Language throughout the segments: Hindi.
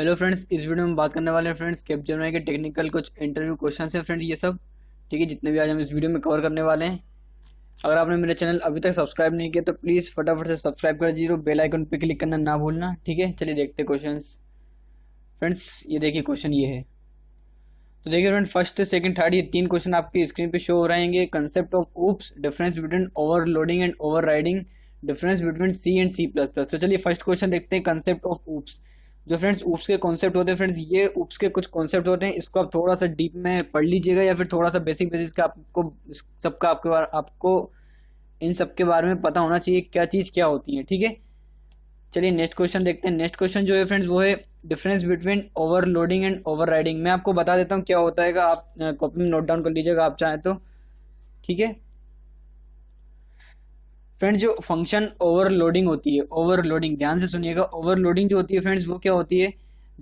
हेलो फ्रेंड्स इस वीडियो में बात करने वाले हैं फ्रेंड्स कैप्चर के टेक्निकल कुछ इंटरव्यू क्वेश्चन हैं फ्रेंड्स ये सब ठीक है जितने भी आज हम इस वीडियो में कवर करने वाले हैं अगर आपने मेरा चैनल अभी तक सब्सक्राइब नहीं किया तो प्लीज़ फटाफट से सब्सक्राइब कर दीजिए बेल आइकन पर क्लिक करना ना भूलना ठीक है चलिए देखते क्वेश्चन फ्रेंड्स ये देखिए क्वेश्चन ये है तो देखिए फ्रेंड फर्स्ट सेकेंड थर्ड ये तीन क्वेश्चन आपकी स्क्रीन पर शो हो रहे concept of oops difference between over and over difference between C and C plus plus तो चलिए फर्स्ट क्वेश्चन देखते हैं कंसेप्ट ऑफ ऊप्स जो फ्रेंड्स ऊप्स के कॉन्सेप्ट होते हैं फ्रेंड्स ये ऊप्स के कुछ कॉन्सेप्ट होते हैं इसको आप थोड़ा सा डीप में पढ़ लीजिएगा या फिर थोड़ा सा बेसिक बेसिस का आपको सबका आपके बारे आपको इन सब के बारे में पता होना चाहिए क्या चीज़ क्या होती है ठीक है चलिए नेक्स्ट क्वेश्चन देखते हैं नेक्स्ट क्वेश्चन जो है फ्रेंड्स वो है difference between overloading and over मैं आपको बता देता हूँ क्या होता है आप कॉपी में नोट डाउन कर लीजिएगा आप चाहें तो ठीक है फ्रेंड्स जो फंक्शन ओवरलोडिंग होती है ओवरलोडिंग ध्यान से सुनिएगा ओवरलोडिंग जो होती है फ्रेंड्स वो क्या होती है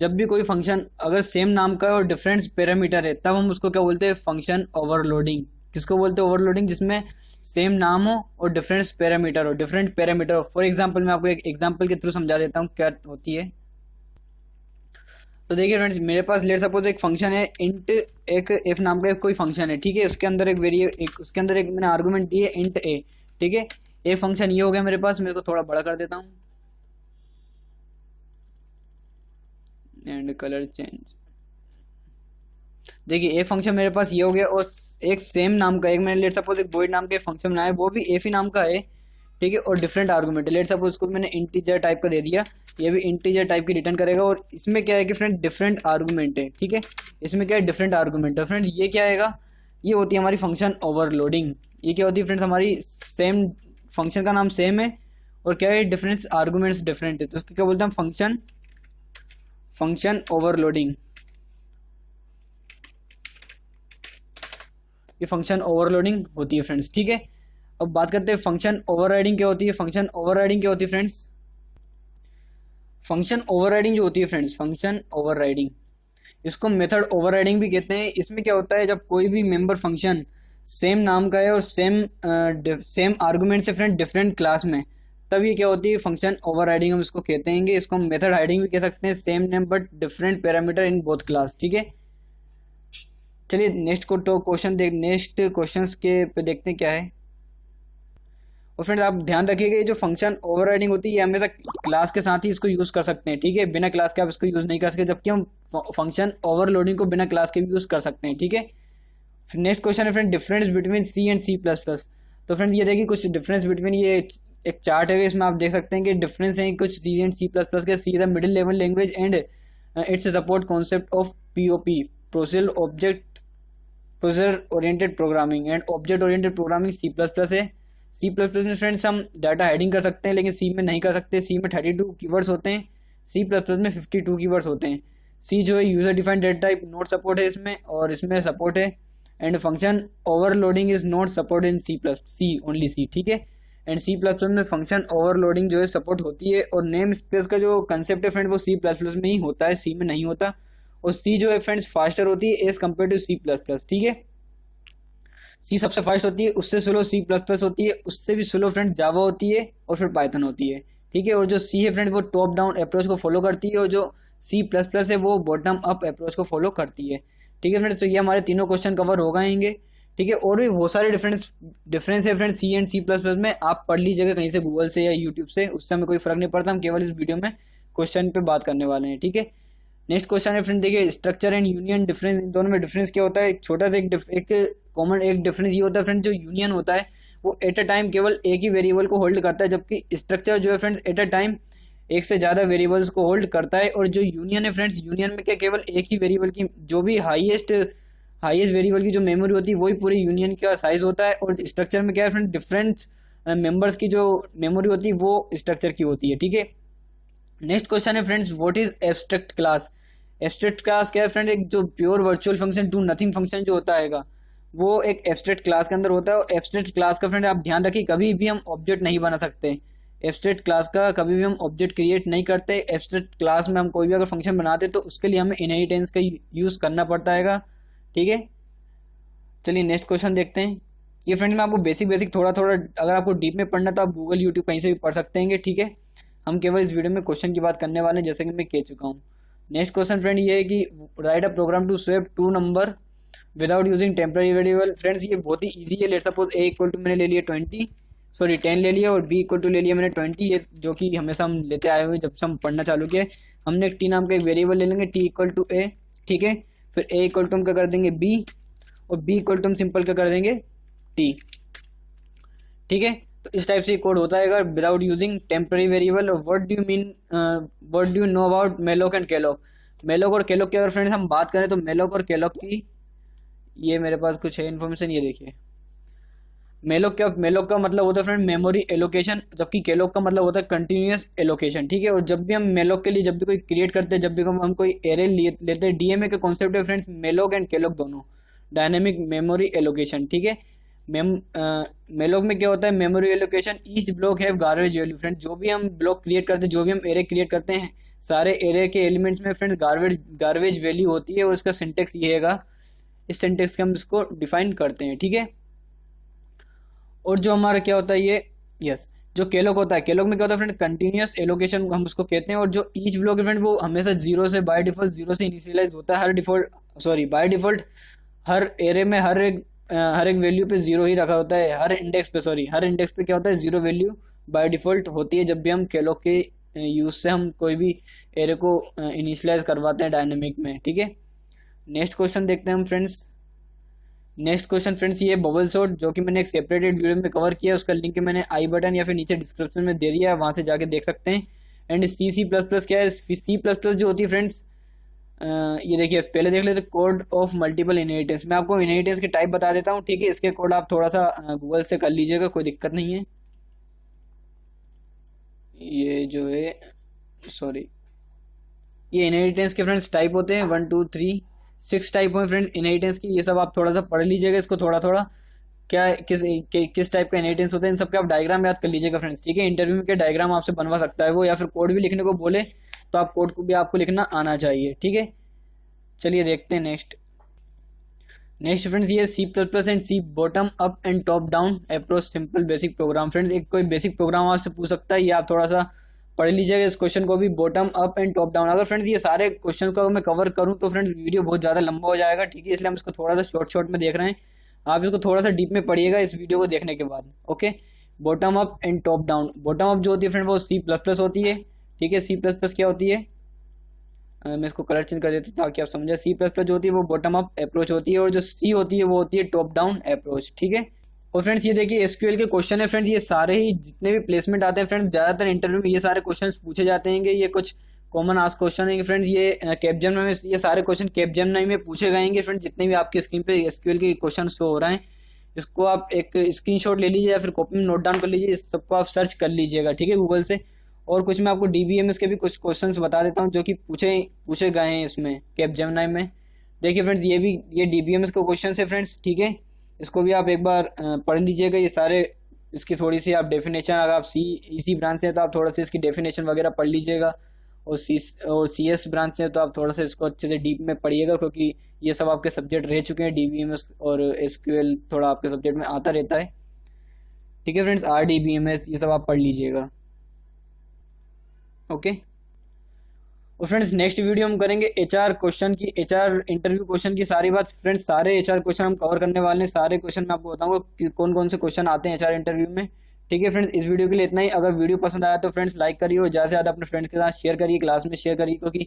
जब भी कोई फंक्शन अगर सेम नाम का है और डिफरेंट पैरामीटर है तब हम उसको क्या बोलते हैं फंक्शन ओवरलोडिंग किसको बोलते हैं ओवरलोडिंग जिसमें सेम नाम हो और डिफरेंट पैरामीटर हो डिफरेंट पैरामीटर हो फॉर एग्जाम्पल मैं आपको एक एग्जाम्पल के थ्रू समझा देता हूँ क्या होती है तो देखिए फ्रेंड्स मेरे पास लेट सपोज एक फंक्शन है इंट एक एफ नाम का कोई फंक्शन है ठीक है उसके अंदर एक वेरिए उसके अंदर एक मैंने आर्गूमेंट दी है इंट ए ठीक है ए फंक्शन ये हो गया मेरे पास मेरे को तो थोड़ा बड़ा कर देता हूँ एंड कलर चेंज देखिए ए फंक्शन मेरे पास ये हो गया और एक सेम नाम का एक मैंने लेट सपोज एक बोइड नाम के फंक्शन बनाया वो भी एफ ही नाम का है ठीक है और डिफरेंट आर्गूमेंट लेट सपोज उसको मैंने इंटीजर टाइप का दे दिया ये भी इंटीजर टाइप की रिटर्न करेगा और इसमें क्या है कि फ्रेंड डिफरेंट आर्गूमेंट है ठीक है इसमें क्या है डिफरेंट आर्गूमेंट है फ्रेंड ये क्या आएगा ये होती है हमारी फंक्शन ओवरलोडिंग ये क्या होती है फ्रेंड्स हमारी सेम फंक्शन का नाम सेम है और क्या है डिफरेंस आर्गूमेंट्स डिफरेंट है तो उसको क्या बोलते हैं फंक्शन फंक्शन ओवरलोडिंग ये फंक्शन ओवरलोडिंग होती है फ्रेंड्स ठीक है अब बात करते हैं फंक्शन ओवरराइडिंग क्या होती है फंक्शन ओवरराइडिंग क्या होती है फ्रेंड्स फंक्शन ओवरराइडिंग जो होती है फ्रेंड्स फंक्शन ओवरराइडिंग इसको मेथड ओवरराइडिंग भी कहते हैं इसमें क्या होता है जब कोई भी मेंबर फंक्शन सेम नाम का है और सेम सेम आर्गूमेंट से फ्रेंड डिफरेंट क्लास में तब ये क्या होती है फंक्शन ओवर हम इसको कहते हैं इसको हम मेथड हाइडिंग भी कह सकते हैं same name but different parameter in both class ठीक है चलिए नेक्स्ट को तो क्वेश्चन देख नेक्स्ट क्वेश्चन के पे देखते हैं क्या है और फ्रेंड्स आप ध्यान रखिएगा ये जो फंक्शन ओवर होती है हमेशा क्लास के साथ ही इसको यूज़ कर सकते हैं ठीक है बिना क्लास के आप इसको यूज़ नहीं कर सकते जबकि हम फंक्शन ओवरलोडिंग को बिना क्लास के भी यूज़ कर सकते हैं ठीक है नेक्स्ट क्वेश्चन है friend difference between C and C plus plus तो फ्रेंड ये देखिए कुछ डिफरेंस बिटवीन ये एक चार्ट है इसमें आप देख सकते हैं कि डिफरेंस uh, है कुछ C and C plus plus के C is a middle level language and it's support concept of P O P procedural object procedural oriented programming and object oriented programming C plus plus है सी प्लस प्लस में फ्रेंड्स हम डाटा हेडिंग कर सकते हैं लेकिन सी में नहीं कर सकते सी में थर्टी टू वर्ड्स होते हैं सी प्लस प्लस में फिफ्टी टू वर्ड्स होते हैं सी जो है user defined data type not support है इसमें और इसमें सपोर्ट है and function overloading is not support in C plus C only C ठीक है एंड सी प्लस प्लस में फंक्शन ओवरलोडिंग जो है सपोर्ट होती है और नेम स्पेस का जो कंसेप्ट है फ्रेंड वो सी प्लस प्लस में ही होता है सी में नहीं होता और सी जो है फ्रेंड्स फास्टर होती है as compare to C plus plus ठीक है सी सबसे फास्ट होती है उससे स्लो सी प्लस प्लस होती है उससे भी स्लो फ्रेंड जावा होती है और फिर पाइथन होती है ठीक है और जो सी है फ्रेंड वो टॉप डाउन अप्रोच को फॉलो करती है और जो सी प्लस प्लस है वो बॉटम अप अप्रोच को फॉलो करती है ठीक है फ्रेंड्स तो ये हमारे तीनों क्वेश्चन कवर हो गएंगे ठीक है और भी बहुत सारे डिफरेंस डिफरेंस है friend C and C plus plus में आप पढ़ लीजिएगा कहीं से गूगल से या यूट्यूब से उससे हमें कोई फर्क नहीं पड़ता हम केवल इस वीडियो में क्वेश्चन पे बात करने वाले हैं ठीक है नेक्स्ट क्वेश्चन है फ्रेंड देखिए स्ट्रक्चर एंड यूनियन डिफरेंस इन दोनों में डिफरेंस क्या होता है एक छोटा सा एक कॉमन एक डिफरेंस ये होता है फ्रेंड जो यूनियन होता है वो एट अ टाइम केवल एक ही वेरिएबल को होल्ड करता है जबकि स्ट्रक्चर जो है फ्रेंड्स एट अ टाइम एक से ज़्यादा वेरिएबल्स को होल्ड करता है और जो यूनियन है फ्रेंड्स यूनियन में क्या केवल एक ही वेरिएबल की जो भी हाईएस्ट हाईएस्ट वेरिएबल की जो मेमोरी होती है वही पूरी यूनियन का साइज होता है और स्ट्रक्चर में क्या है फ्रेंड डिफरेंट मेंबर्स की जो मेमोरी होती है वो स्ट्रक्चर की होती है ठीक है नेक्स्ट क्वेश्चन है friends what is abstract class abstract class क्या है फ्रेंड एक जो pure virtual function to nothing function जो होता है वो एक एबस्ट्रेट क्लास के अंदर होता है और एबस्ट्रेट क्लास का फ्रेंड आप ध्यान रखिए कभी भी हम ऑब्जेक्ट नहीं बना सकते एबस्ट्रेट क्लास का कभी भी हम ऑब्जेक्ट क्रिएट नहीं करते एबस्ट्रेट क्लास में हम कोई भी अगर फंक्शन बनाते तो उसके लिए हमें इनहेरिटेंस का यूज़ करना पड़ता है ठीक है चलिए नेक्स्ट क्वेश्चन देखते हैं ये फ्रेंड मैं आपको बेसिक बेसिक थोड़ा थोड़ा अगर आपको डीप में पढ़ना तो आप गूगल यूट्यूब कहीं से भी पढ़ सकते हैं ठीक है हम केवल इस वीडियो में क्वेश्चन की बात करने वाले हैं जैसे कि मैं कह चुका हूँ नेक्स्ट क्वेश्चन फ्रेंड ये है कि write a program to swap two number without using temporary variable friends ये बहुत ही ईजी है let suppose A equal to मैंने ले लिया ट्वेंटी सॉरी टेन ले लिया और बी इक्वल टू ले लिया मैंने ट्वेंटी ये जो कि हमेशा हम लेते आए हुए जब से हम पढ़ना चालू किए हमने टी नाम का एक वेरिएबल ले लेंगे टी इक्वल टू ए ठीक है फिर ए इक्वल टू हम क्या कर देंगे बी और बी इक्वल टू हम सिंपल क्या कर देंगे टी ठीक है तो इस टाइप से कोड होता है without using temporary variable what do mean what do know about malloc and calloc malloc और केलोक uh, की अगर फ्रेंड्स हम बात करें तो मेलोक और केलोक की ये मेरे पास कुछ है इन्फॉर्मेशन ये देखिए मेलोक का मेलोक का मतलब होता है फ्रेंड मेमोरी एलोकेशन जबकि केलोक का मतलब होता है कंटिन्यूस एलोकेशन ठीक है और जब भी हम मेलोक के लिए जब भी कोई क्रिएट करते हैं जब भी हम कोई एरे लेते हैं डीएमए के कॉन्सेप्ट है फ्रेंड्स मेलोक एंड केलोक दोनों डायनेमिक मेमोरी एलोकेशन ठीक है मेम मेलोक में क्या होता है मेमोरी एलोकेशन ईस्ट ब्लॉक है गार्बेज वैल्यू फ्रेंड जो भी हम ब्लॉक क्रिएट करते हैं जो भी हम एरे क्रिएट करते हैं सारे एरे के एलिमेंट्स में फ्रेंड गार्बेज गार्बेज वैल्यू होती है और उसका सिंटेक्स ये है इस सेंटेक्स के हम इसको डिफाइन करते हैं ठीक है और जो हमारा क्या होता है ये यस जो केलोग होता है केलोग में क्या होता है फ्रेंड कंटिन्यूस एलोकेशन हम उसको कहते हैं और जो ईच ब्लॉक फ्रेंड वो हमेशा जीरो से बाय डिफॉल्ट जीरो से इनिशियलाइज होता है हर डिफॉल्ट सॉरी बाय डिफॉल्ट हर एरे में हर एक हर एक वैल्यू पे जीरो ही रखा होता है हर इंडेक्स पे सॉरी हर इंडेक्स पे क्या होता है जीरो वैल्यू बाय डिफॉल्ट होती है जब भी हम केलोग के यूज से हम कोई भी एरे को इनिशियलाइज करवाते हैं डायनेमिक में ठीक है नेक्स्ट क्वेश्चन देखते हैं हम फ्रेंड्स नेक्स्ट क्वेश्चन फ्रेंड्स ये बबल शॉट जो कि मैंने एक सेपरेटेड वीडियो में कवर किया उसका लिंक मैंने आई बटन या फिर नीचे डिस्क्रिप्शन में दे दिया है वहाँ से जाके देख सकते हैं and C C plus plus क्या है सी प्लस प्लस जो होती है फ्रेंड्स ये देखिए पहले देख लेते कोड ऑफ मल्टीपल इनहेरिटेंस मैं आपको इनहेरिटेंस के टाइप बता देता हूँ ठीक है इसके कोड आप थोड़ा सा गूगल से कर लीजिएगा कोई दिक्कत नहीं है ये जो है सॉरी ये इनहेरिटेंस के फ्रेंड्स टाइप होते हैं one two three six type हुए फ्रेंड इनहेरिटेंस की ये सब आप थोड़ा सा पढ़ लीजिएगा इसको थोड़ा थोड़ा क्या किस कि, किस टाइप का इनहेरिटेंस होता है इन सब के आप डायग्राम याद कर लीजिएगा फ्रेंड्स ठीक है इंटरव्यू में क्या डायग्राम आपसे बनवा सकता है वो या फिर कोड भी लिखने को बोले तो आप कोड को भी आपको लिखना आना चाहिए ठीक है चलिए देखते हैं नेक्स्ट नेक्स्ट फ्रेंड्स ये C plus plus and C bottom up and top down approach simple basic program friends एक कोई बेसिक प्रोग्राम आपसे पूछ सकता है या आप थोड़ा सा पढ़ लीजिएगा इस क्वेश्चन को भी bottom up and top down अगर फ्रेंड्स ये सारे क्वेश्चन को मैं कवर करूँ तो फ्रेंड्स वीडियो बहुत ज़्यादा लंबा हो जाएगा ठीक है इसलिए हम इसको थोड़ा सा शॉर्ट शॉर्ट में देख रहे हैं आप इसको थोड़ा सा डीप में पढ़िएगा इस वीडियो को देखने के बाद okay bottom up and top down bottom up जो होती है फ्रेंड वो सी प्लस प्लस होती है ठीक है सी प्लस प्लस क्या होती है आ, मैं इसको कलर चेंज कर देता हूँ ताकि आप समझें सी प्लस प्लस जो होती है वो बॉटम अप अप्रोच होती है और जो सी होती है वो होती है टॉप डाउन अप्रोच ठीक है और फ्रेंड्स ये देखिए एसक्यूएल के क्वेश्चन है फ्रेंड्स ये सारे ही जितने भी प्लेसमेंट आते हैं फ्रेंड्स ज़्यादातर इंटरव्यू में ये सारे क्वेश्चन पूछे जाते हैं ये कुछ कॉमन आस क्वेश्चन है फ्रेंड्स ये कैपजन में ये सारे क्वेश्चन कैपजेम में पूछे गएंगे फ्रेंड्स जितने भी आपकी स्क्रीन पे एसक्यूएल के क्वेश्चन शो हो रहे हैं इसको आप एक स्क्रीनशॉट ले लीजिए या फिर कॉपी में नोट डाउन कर लीजिए सबको आप सर्च कर लीजिएगा ठीक है गूगल से और कुछ मैं आपको डी बी एम के भी कुछ क्वेश्चन बता देता हूँ जो कि पूछे पूछे गए हैं इसमें कैप जेमनाई में देखिए फ्रेंड्स ये भी ये डी बी एम के क्वेश्चन है फ्रेंड्स ठीक है इसको भी आप एक बार पढ़ लीजिएगा ये सारे इसकी थोड़ी सी आप डेफिनेशन अगर आप सी इसी ब्रांच से हैं तो आप थोड़ा सा इसकी डेफिनेशन वगैरह पढ़ लीजिएगा और सी और सी एस ब्रांच से तो आप थोड़ा सा इसको अच्छे से डीप में पढ़िएगा क्योंकि ये सब आपके सब्जेक्ट रह चुके हैं डी बी एम एस और एस क्यू एल थोड़ा आपके सब्जेक्ट में आता रहता है ठीक है friends R D B M S ये सब आप पढ़ लीजिएगा ओके और फ्रेंड्स नेक्स्ट वीडियो हम करेंगे एच क्वेश्चन की एच इंटरव्यू क्वेश्चन की सारी बात फ्रेंड्स सारे एच क्वेश्चन हम कवर करने वाले हैं सारे क्वेश्चन मैं आपको बताऊंगा कौन कौन से क्वेश्चन आते हैं एच इंटरव्यू में ठीक है फ्रेंड्स इस वीडियो के लिए इतना ही अगर वीडियो पसंद आया तो फ्रेंड्स लाइक करिए और ज़्यादा से ज़्यादा अपने फ्रेंड्स के साथ शेयर करिए क्लास में शेयर करिए क्योंकि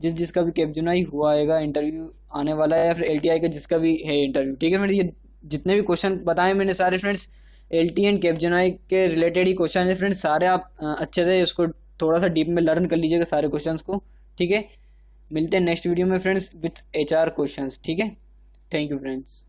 जिस जिसका भी ही हुआ आएगा इंटरव्यू आने वाला है या फिर एल का जिसका भी है इंटरव्यू ठीक है फ्रेंड्स ये जितने भी क्वेश्चन बताए मैंने सारे friends L T and Capgemini के रिलेटेड ही क्वेश्चन है फ्रेंड्स सारे आप अच्छे से उसको थोड़ा सा डीप में लर्न कर लीजिएगा सारे क्वेश्चंस को ठीक है मिलते हैं नेक्स्ट वीडियो में friends with H R question ठीक है थैंक यू फ्रेंड्स